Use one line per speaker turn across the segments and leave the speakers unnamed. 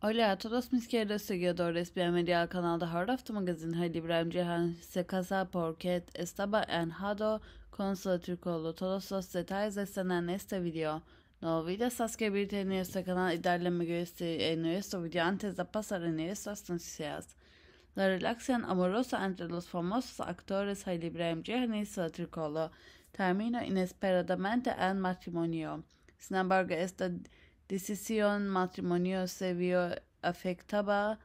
Hola a todos mis queridos seguidores, bienvenidos al canal de Harraft Magazine. Halil İbrahim Cihan se casa porque estaba enojado con su turcolo. Todos los detalles están en este video. No olvides suscribirte en este canal y darle me gusta en nuestro video antes de pasar a nuestras noticias. La relación amorosa entre los famosos actores Halil İbrahim Cihan y su tricolor termina inesperadamente en matrimonio. Sin embargo, esta decisión matrimonio se vio afectada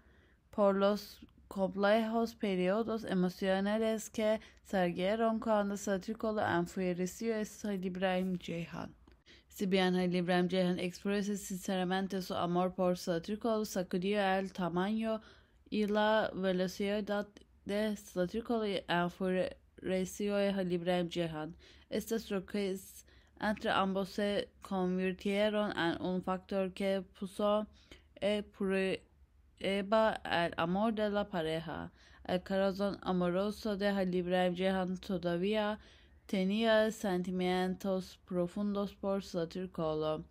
por los complejos periodos emocionales que salieron cuando Satricola enfureció a Ibrahim Ceyhan. Si bien Ibrahim Ceyhan expresa sinceramente su amor por Satricola, sacudió el tamaño y la velocidad de Satrikola y enfureció a Este es lo Estas es. Entre ambos se convirtieron en un factor que puso en prueba el amor de la pareja. El corazón amoroso de Halil Jehan todavía tenía sentimientos profundos por su Kolo.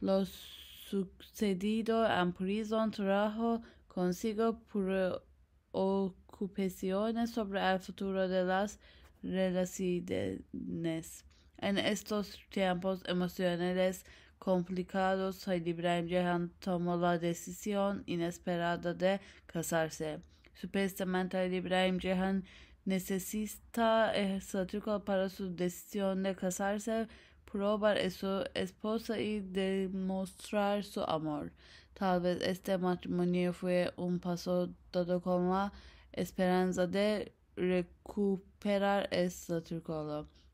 Lo sucedido en prisión trajo consigo preocupaciones sobre el futuro de las relaciones. En estos tiempos emocionales complicados, Ibrahim Ibrahim Jehan tomó la decisión inesperada de casarse. Supuestamente Ibrahim Jehan Jehan necesita estatuto para su decisión de casarse, probar a su esposa y demostrar su amor. Tal vez este matrimonio fue un paso dado con la esperanza de recuperar el statu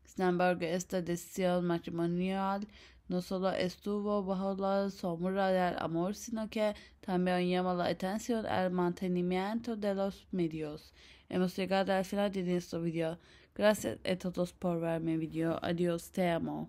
sin embargo, esta decisión matrimonial no solo estuvo bajo la sombra del amor, sino que también llamó la atención al mantenimiento de los medios. Hemos llegado al final de este video. Gracias a todos por ver mi video. Adiós, te amo.